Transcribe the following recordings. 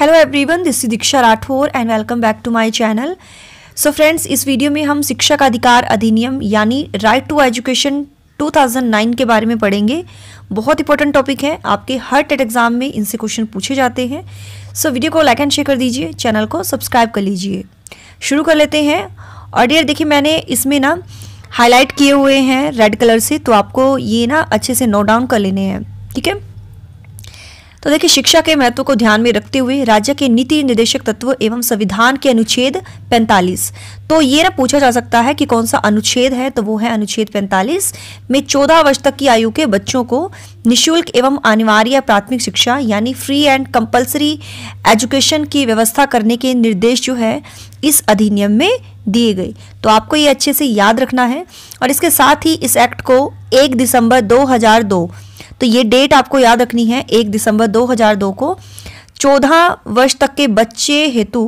hello everyone this Diksha Rathore and welcome back to my channel so friends इस video में हम शिक्षा का अधिकार अधिनियम यानी राइट टू एजुकेशन 2009 के बारे में पढ़ेंगे बहुत इंपॉर्टेंट टॉपिक है आपके हर टेट एग्जाम में इनसे क्वेश्चन पूछे जाते हैं सो so, वीडियो को लाइक एंड शेयर कर दीजिए चैनल को सब्सक्राइब कर लीजिए शुरू कर लेते हैं और डियर देखिए मैंने इसमें ना हाईलाइट किए हुए हैं रेड कलर से तो आपको ये ना अच्छे से नोट डाउन कर लेने हैं ठीक है तो देखिए शिक्षा के महत्व को ध्यान में रखते हुए राज्य के नीति निर्देशक तत्व एवं संविधान के अनुच्छेद 45 तो ये ना पूछा जा सकता है कि कौन सा अनुच्छेद है तो वो है अनुच्छेद 45 में 14 वर्ष तक की आयु के बच्चों को निशुल्क एवं अनिवार्य प्राथमिक शिक्षा यानी फ्री एंड कंपल्सरी एजुकेशन की व्यवस्था करने के निर्देश जो है इस अधिनियम में दिए गए तो आपको ये अच्छे से याद रखना है और इसके साथ ही इस एक्ट को एक दिसंबर दो तो ये डेट आपको याद रखनी है एक दिसंबर 2002 को चौदह वर्ष तक के बच्चे हेतु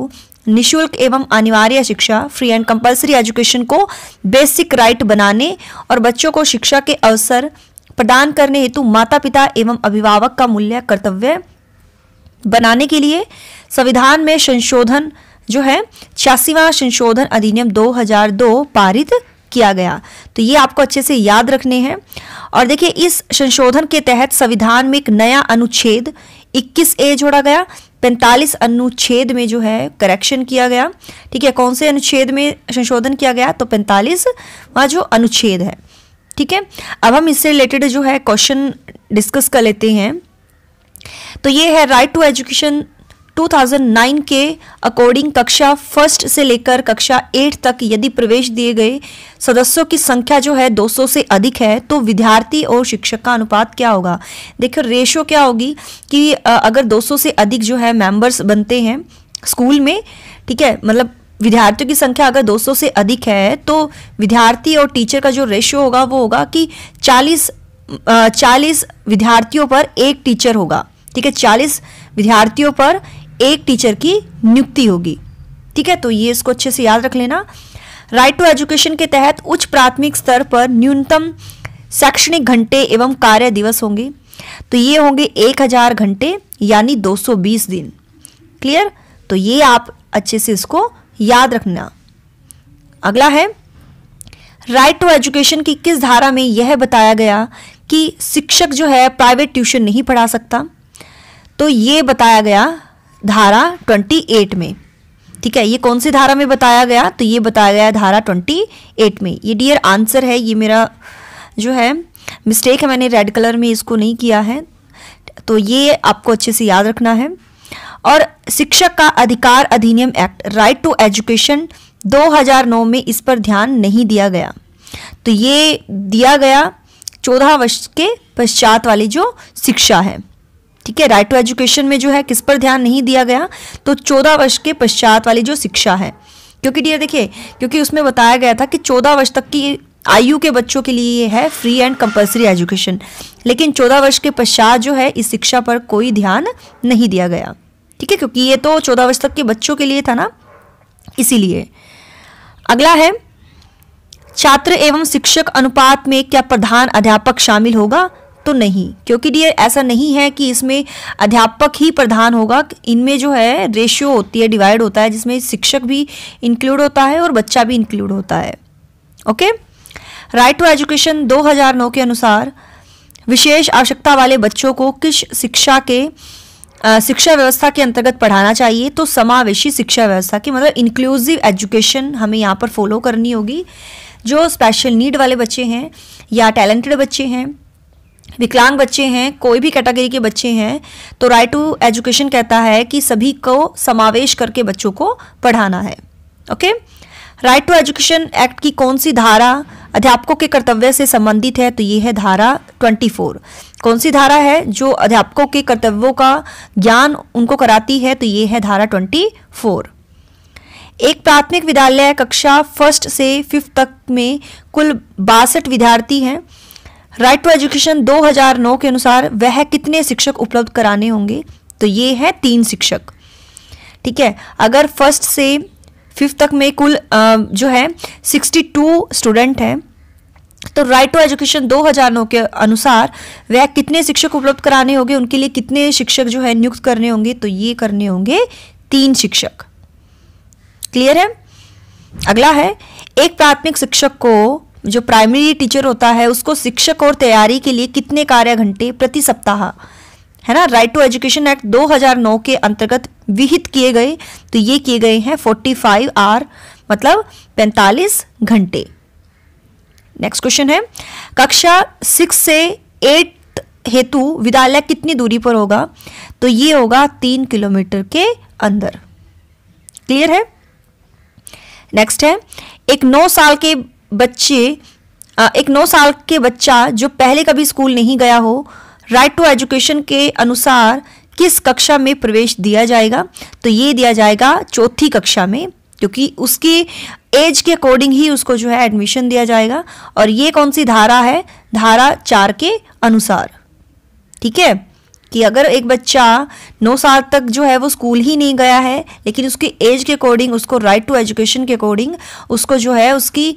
निशुल्क एवं अनिवार्य शिक्षा फ्री एंड कंपलसरी एजुकेशन को बेसिक राइट बनाने और बच्चों को शिक्षा के अवसर प्रदान करने हेतु माता पिता एवं अभिभावक का मूल्य कर्तव्य बनाने के लिए संविधान में संशोधन जो है छियासीवा संशोधन अधिनियम 2002 पारित किया गया तो ये आपको अच्छे से याद रखने हैं और देखिए इस संशोधन के तहत संविधान में एक नया अनुच्छेद 21 ए जोड़ा गया 45 अनुच्छेद में जो है करेक्शन किया गया ठीक है कौन से अनुच्छेद में संशोधन किया गया तो 45 वहाँ जो अनुच्छेद है ठीक है अब हम इससे रिलेटेड जो है क्वेश्चन डिस्कस कर लेते हैं तो ये है राइट टू एजुकेशन 2009 के अकॉर्डिंग कक्षा फर्स्ट से लेकर कक्षा एट तक यदि प्रवेश दिए गए सदस्यों की संख्या जो है 200 से अधिक है तो विद्यार्थी और शिक्षक का अनुपात क्या होगा देखो रेशो क्या होगी कि अगर 200 से अधिक जो है मेंबर्स बनते हैं स्कूल में ठीक है मतलब विद्यार्थियों की संख्या अगर 200 से अधिक है तो विद्यार्थी और टीचर का जो रेशियो होगा वो होगा कि 40 40 विद्यार्थियों पर एक टीचर होगा ठीक है 40 विद्यार्थियों पर एक टीचर की नियुक्ति होगी ठीक है तो ये इसको अच्छे से याद रख लेना राइट टू एजुकेशन के तहत उच्च प्राथमिक स्तर पर न्यूनतम शैक्षणिक घंटे एवं कार्य दिवस होंगे तो ये होंगे एक हजार घंटे यानी 220 दिन क्लियर तो ये आप अच्छे से इसको याद रखना अगला है राइट टू एजुकेशन की किस धारा में यह बताया गया कि शिक्षक जो है प्राइवेट ट्यूशन नहीं पढ़ा सकता तो ये बताया गया धारा 28 में ठीक है ये कौन सी धारा में बताया गया तो ये बताया गया धारा 28 में ये डियर आंसर है ये मेरा जो है मिस्टेक है मैंने रेड कलर में इसको नहीं किया है तो ये आपको अच्छे से याद रखना है और शिक्षक का अधिकार अधिनियम एक्ट राइट टू एजुकेशन 2009 में इस पर ध्यान नहीं दिया गया तो ये दिया गया चौदह वर्ष के पश्चात वाली जो शिक्षा है ठीक है राइट टू एजुकेशन में जो है किस पर ध्यान नहीं दिया गया तो चौदह वर्ष के पश्चात वाली जो शिक्षा है क्योंकि डियर देखिए क्योंकि उसमें बताया गया था कि चौदह वर्ष तक की आयु के बच्चों के लिए ये है फ्री एंड कंपलसरी एजुकेशन लेकिन चौदह वर्ष के पश्चात जो है इस शिक्षा पर कोई ध्यान नहीं दिया गया ठीक है क्योंकि ये तो चौदह वर्ष तक के बच्चों के लिए था ना इसीलिए अगला है छात्र एवं शिक्षक अनुपात में क्या प्रधान अध्यापक शामिल होगा तो नहीं क्योंकि डियर ऐसा नहीं है कि इसमें अध्यापक ही प्रधान होगा इनमें जो है रेशियो होती है डिवाइड होता है जिसमें शिक्षक भी इंक्लूड होता है और बच्चा भी इंक्लूड होता है ओके राइट टू एजुकेशन 2009 के अनुसार विशेष आवश्यकता वाले बच्चों को किस शिक्षा के शिक्षा व्यवस्था के अंतर्गत पढ़ाना चाहिए तो समावेशी शिक्षा व्यवस्था की मतलब इंक्लूसिव एजुकेशन हमें यहाँ पर फॉलो करनी होगी जो स्पेशल नीड वाले बच्चे हैं या टैलेंटेड बच्चे हैं विकलांग बच्चे हैं कोई भी कैटेगरी के बच्चे हैं तो राइट टू एजुकेशन कहता है कि सभी को समावेश करके बच्चों को पढ़ाना है okay right to education act की कौन सी धारा अध्यापकों के कर्तव्य से संबंधित है तो ये है धारा 24 कौन सी धारा है जो अध्यापकों के कर्तव्यों का ज्ञान उनको कराती है तो ये है धारा 24 एक प्राथमिक विद्यालय कक्षा फर्स्ट से फिफ्थ तक में कुल बासठ विद्यार्थी हैं राइट टू एजुकेशन 2009 के अनुसार वह कितने शिक्षक उपलब्ध कराने होंगे तो ये है तीन शिक्षक ठीक है अगर फर्स्ट से फिफ्थ तक में कुल जो है 62 स्टूडेंट हैं तो राइट टू एजुकेशन 2009 के अनुसार वह कितने शिक्षक उपलब्ध कराने होंगे उनके लिए कितने शिक्षक जो है नियुक्त करने होंगे तो ये करने होंगे तीन शिक्षक क्लियर है अगला है एक प्राथमिक शिक्षक को जो प्राइमरी टीचर होता है उसको शिक्षक और तैयारी के लिए कितने कार्य घंटे प्रति सप्ताह है ना राइट टू एजुकेशन एक्ट 2009 के अंतर्गत विहित किए गए तो ये किए गए हैं 45 आर मतलब 45 घंटे नेक्स्ट क्वेश्चन है कक्षा सिक्स से एट हेतु विद्यालय कितनी दूरी पर होगा तो ये होगा तीन किलोमीटर के अंदर क्लियर है नेक्स्ट है एक नौ साल के बच्चे एक नौ साल के बच्चा जो पहले कभी स्कूल नहीं गया हो राइट टू एजुकेशन के अनुसार किस कक्षा में प्रवेश दिया जाएगा तो ये दिया जाएगा चौथी कक्षा में क्योंकि उसके एज के अकॉर्डिंग ही उसको जो है एडमिशन दिया जाएगा और ये कौन सी धारा है धारा चार के अनुसार ठीक है कि अगर एक बच्चा नौ साल तक जो है वो स्कूल ही नहीं गया है लेकिन उसकी एज के अकॉर्डिंग उसको राइट टू एजुकेशन के अकॉर्डिंग उसको जो है उसकी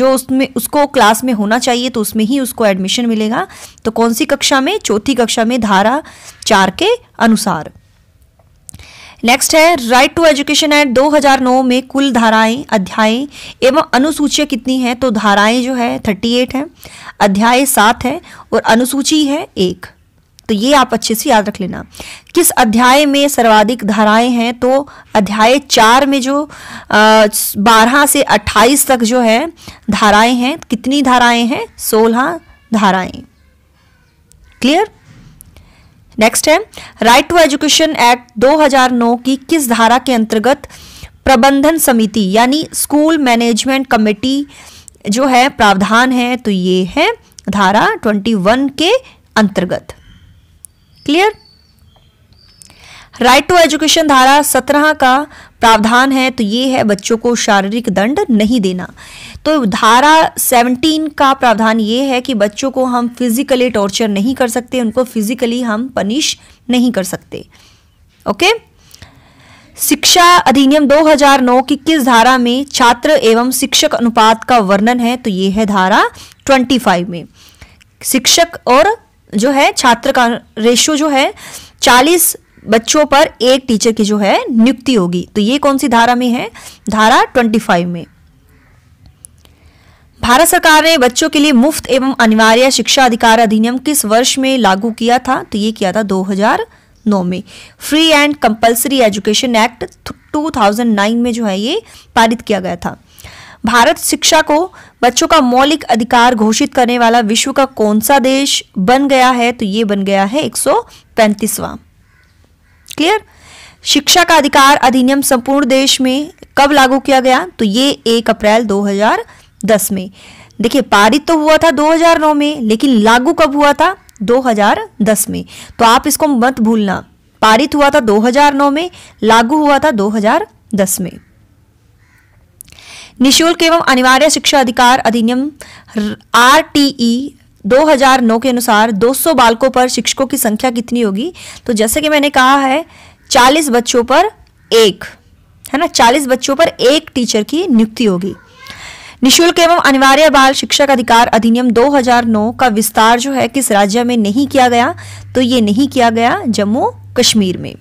जो उसमें उसको क्लास में होना चाहिए तो उसमें ही उसको एडमिशन मिलेगा तो कौन सी कक्षा में चौथी कक्षा में धारा चार के अनुसार नेक्स्ट है राइट टू एजुकेशन एक्ट 2009 में कुल धाराएं अध्याय एवं अनुसूचियाँ कितनी हैं तो धाराएं जो है 38 हैं अध्याय सात है और अनुसूची है एक तो ये आप अच्छे से याद रख लेना किस अध्याय में सर्वाधिक धाराएं हैं तो अध्याय चार में जो बारह से अट्ठाईस तक जो है धाराएं हैं कितनी धाराएं हैं सोलह धाराएं क्लियर नेक्स्ट है राइट टू एजुकेशन एक्ट 2009 की किस धारा के अंतर्गत प्रबंधन समिति यानी स्कूल मैनेजमेंट कमेटी जो है प्रावधान है तो ये है धारा 21 के अंतर्गत क्लियर राइट टू एजुकेशन धारा सत्रह का प्रावधान है तो ये है बच्चों को शारीरिक दंड नहीं देना तो धारा 17 का प्रावधान ये है कि बच्चों को हम फिजिकली टॉर्चर नहीं कर सकते उनको फिजिकली हम पनिश नहीं कर सकते ओके शिक्षा अधिनियम 2009 की किस धारा में छात्र एवं शिक्षक अनुपात का वर्णन है तो ये है धारा 25 में शिक्षक और जो है छात्र का रेशियो जो है चालीस बच्चों पर एक टीचर की जो है नियुक्ति होगी तो ये कौन सी धारा में है धारा ट्वेंटी फाइव में भारत सरकार ने बच्चों के लिए मुफ्त एवं अनिवार्य शिक्षा अधिकार अधिनियम किस वर्ष में लागू किया था तो ये किया था 2009 में free and compulsory education act 2009 में जो है ये पारित किया गया था भारत शिक्षा को बच्चों का मौलिक अधिकार घोषित करने वाला विश्व का कौन सा देश बन गया है तो ये बन गया है एक क्लियर शिक्षा का अधिकार अधिनियम संपूर्ण देश में कब लागू किया गया तो ये एक अप्रैल 2010 में देखिए पारित तो हुआ था 2009 में लेकिन लागू कब हुआ था 2010 में तो आप इसको मत भूलना पारित हुआ था 2009 में लागू हुआ था 2010 में निशुल्क एवं अनिवार्य शिक्षा अधिकार अधिनियम आर टी ई 2009 के अनुसार 200 बालकों पर शिक्षकों की संख्या कितनी होगी तो जैसे कि मैंने कहा है 40 बच्चों पर एक है ना 40 बच्चों पर एक टीचर की नियुक्ति होगी निशुल्क एवं अनिवार्य बाल शिक्षक अधिकार अधिनियम 2009 का विस्तार जो है किस राज्य में नहीं किया गया तो ये नहीं किया गया जम्मू कश्मीर में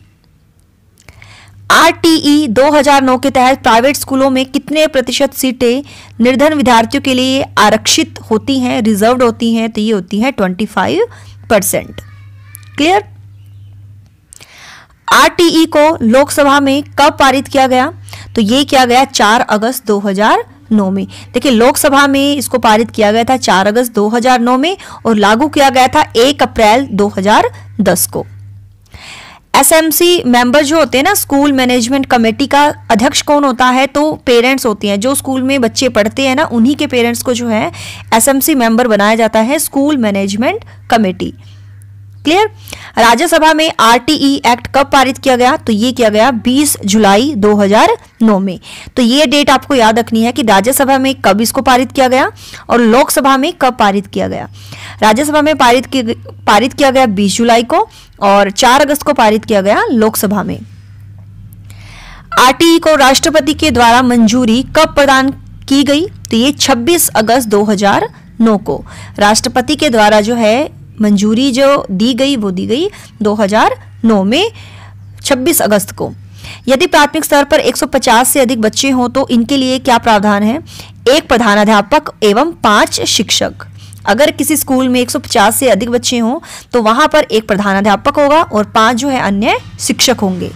आरटीई 2009 के तहत प्राइवेट स्कूलों में कितने प्रतिशत सीटें निर्धन विद्यार्थियों के लिए आरक्षित होती हैं रिजर्व होती हैं तो ये होती हैं 25 परसेंट क्लियर आरटीई को लोकसभा में कब पारित किया गया तो ये किया गया 4 अगस्त नौ में देखिए लोकसभा में इसको पारित किया गया था 4 अगस्त 2009 में और लागू किया गया था 1 अप्रैल 2010 को एसएमसी मेंबर जो होते हैं ना स्कूल मैनेजमेंट कमेटी का अध्यक्ष कौन होता है तो पेरेंट्स होते हैं जो स्कूल में बच्चे पढ़ते हैं ना उन्हीं के पेरेंट्स को जो है एसएमसी मेंबर बनाया जाता है school management committee clear Rajya Sabha में आरटीई एक्ट e कब पारित किया गया तो ये किया गया 20 जुलाई 2009 में तो ये डेट आपको याद रखनी है कि राज्यसभा में कब इसको पारित किया गया और लोकसभा में कब पारित किया गया राज्यसभा में पारित पारित किया गया 20 जुलाई को और 4 अगस्त को पारित किया गया लोकसभा में आरटीई को राष्ट्रपति के द्वारा मंजूरी कब प्रदान की गई तो ये 26 अगस्त 2009 को राष्ट्रपति के द्वारा जो है मंजूरी जो दी गई वो दी गई 2009 में 26 अगस्त को यदि प्राथमिक स्तर पर 150 से अधिक बच्चे हों तो इनके लिए क्या प्रावधान है एक प्रधानाध्यापक एवं पांच शिक्षक अगर किसी स्कूल में 150 से अधिक बच्चे हों तो वहां पर एक प्रधानाध्यापक होगा और पांच जो है अन्य शिक्षक होंगे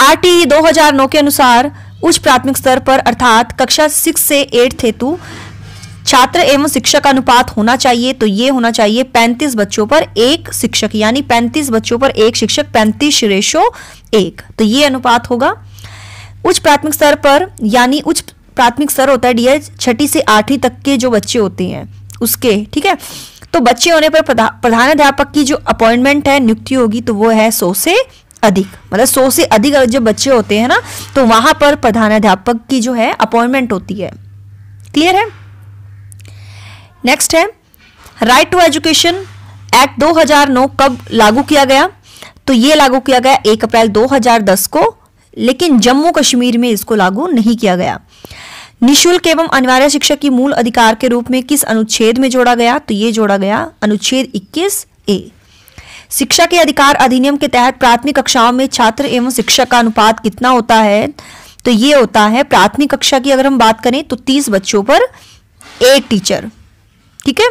आरटीई 2009 के अनुसार उच्च प्राथमिक स्तर पर अर्थात कक्षा सिक्स से एट हेतु छात्र एवं शिक्षक अनुपात होना चाहिए तो ये होना चाहिए 35 बच्चों पर एक शिक्षक यानी 35 बच्चों पर एक शिक्षक 35 रेशो एक तो ये अनुपात होगा उच्च प्राथमिक स्तर पर यानी उच्च प्राथमिक स्तर होता है डियर छठी से आठवीं तक के जो बच्चे होते हैं उसके ठीक है तो बच्चे होने पर प्रधान प्रधानाध्यापक की जो अपॉइंटमेंट है नियुक्ति होगी तो वो है सौ से अधिक मतलब सौ से अधिक जो बच्चे होते हैं ना तो वहां पर अध्यापक की जो है अपॉइंटमेंट होती है क्लियर है नेक्स्ट है राइट टू एजुकेशन एक्ट 2009 कब लागू किया गया तो ये लागू किया गया एक अप्रैल 2010 को लेकिन जम्मू कश्मीर में इसको लागू नहीं किया गया निशुल्क एवं अनिवार्य शिक्षा की मूल अधिकार के रूप में किस अनुच्छेद में जोड़ा गया तो ये जोड़ा गया अनुच्छेद 21 ए शिक्षा के अधिकार अधिनियम के तहत प्राथमिक कक्षाओं में छात्र एवं शिक्षक का अनुपात कितना होता है तो ये होता है प्राथमिक कक्षा की अगर हम बात करें तो तीस बच्चों पर एक टीचर ठीक है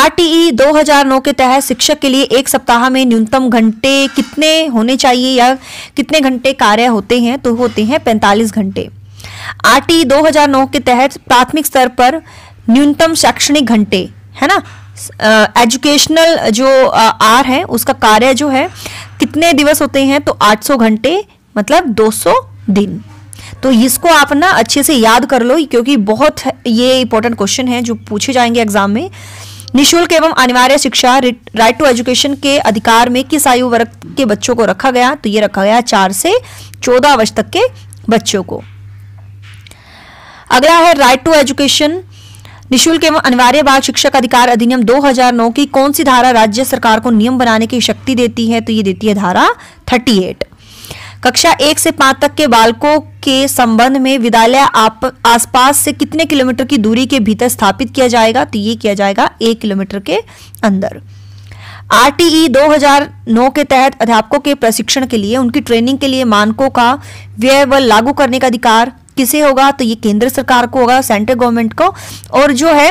आरटीई 2009 के तहत शिक्षक के लिए एक सप्ताह में न्यूनतम घंटे कितने होने चाहिए या कितने घंटे कार्य होते हैं तो होते हैं 45 घंटे आरटी 2009 के तहत प्राथमिक स्तर पर न्यूनतम शैक्षणिक घंटे है ना एजुकेशनल uh, जो आर uh, है उसका कार्य जो है कितने दिवस होते हैं तो 800 घंटे मतलब 200 दिन तो इसको आप ना अच्छे से याद कर लो क्योंकि बहुत ये इंपॉर्टेंट क्वेश्चन है जो पूछे जाएंगे एग्जाम में निशुल्क एवं अनिवार्य शिक्षा राइट टू एजुकेशन के अधिकार में किस आयु वर्ग के बच्चों को रखा गया तो ये रखा गया चार से चौदह वर्ष तक के बच्चों को अगला है राइट टू एजुकेशन निशुल्क एवं अनिवार्य बाल शिक्षक अधिकार अधिनियम 2009 की कौन सी धारा राज्य सरकार को नियम बनाने की शक्ति देती है तो ये देती है धारा 38 कक्षा एक से पांच तक के बालकों के संबंध में विद्यालय आसपास से कितने किलोमीटर की दूरी के भीतर स्थापित किया जाएगा तो ये किया जाएगा एक किलोमीटर के अंदर आरटीई 2009 के तहत अध्यापकों के प्रशिक्षण के लिए उनकी ट्रेनिंग के लिए मानकों का व्यय व लागू करने का अधिकार किसे होगा तो ये केंद्र सरकार को होगा सेंट्रल गवर्नमेंट को और जो है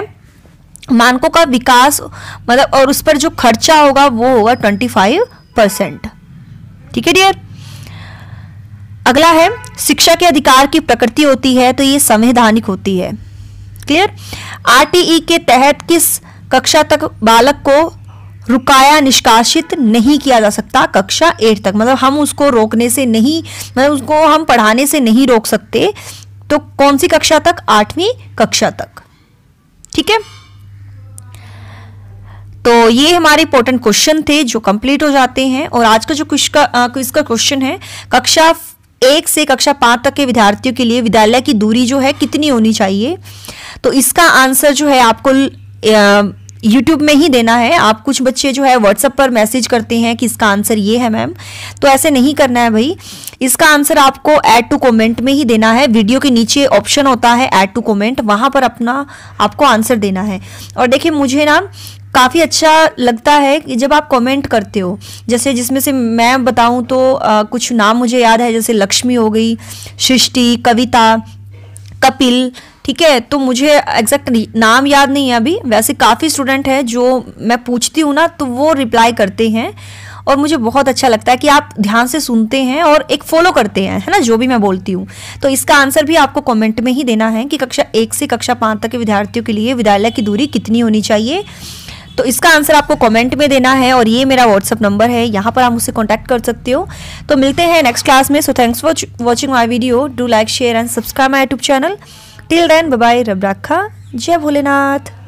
मानकों का विकास मतलब और उस पर जो खर्चा होगा वो होगा ट्वेंटी फाइव परसेंट ठीक है डियर अगला है शिक्षा के अधिकार की प्रकृति होती है तो ये संवैधानिक होती है क्लियर आरटीई e के तहत किस कक्षा तक बालक को रुकाया निष्कासित नहीं किया जा सकता कक्षा एट तक मतलब हम उसको रोकने से नहीं मतलब उसको हम पढ़ाने से नहीं रोक सकते तो कौन सी कक्षा तक आठवीं कक्षा तक ठीक है तो ये हमारे इंपॉर्टेंट क्वेश्चन थे जो कंप्लीट हो जाते हैं और आज का जो क्विज का का क्वेश्चन है कक्षा एक से कक्षा पांच तक के विद्यार्थियों के लिए विद्यालय की दूरी जो है कितनी होनी चाहिए तो इसका आंसर जो है आपको यूट्यूब में ही देना है आप कुछ बच्चे जो है WhatsApp पर मैसेज करते हैं कि इसका आंसर ये है मैम तो ऐसे नहीं करना है भाई इसका आंसर आपको ऐड टू कॉमेंट में ही देना है वीडियो के नीचे ऑप्शन होता है ऐड टू कॉमेंट वहाँ पर अपना आपको आंसर देना है और देखिए मुझे ना काफ़ी अच्छा लगता है कि जब आप कमेंट करते हो जैसे जिसमें से मैं बताऊं तो आ, कुछ नाम मुझे याद है जैसे लक्ष्मी हो गई सृष्टि कविता कपिल ठीक है तो मुझे एग्जैक्ट नाम याद नहीं है अभी वैसे काफ़ी स्टूडेंट हैं जो मैं पूछती हूँ ना तो वो रिप्लाई करते हैं और मुझे बहुत अच्छा लगता है कि आप ध्यान से सुनते हैं और एक फॉलो करते हैं है ना जो भी मैं बोलती हूँ तो इसका आंसर भी आपको कमेंट में ही देना है कि कक्षा एक से कक्षा पाँच तक के विद्यार्थियों के लिए विद्यालय की दूरी कितनी होनी चाहिए तो इसका आंसर आपको कमेंट में देना है और ये मेरा व्हाट्सअप नंबर है यहाँ पर आप मुझसे कॉन्टैक्ट कर सकते हो तो मिलते हैं नेक्स्ट क्लास में so thanks for watching my video do like share and subscribe my YouTube channel till then bye रब राखा जय भोलेनाथ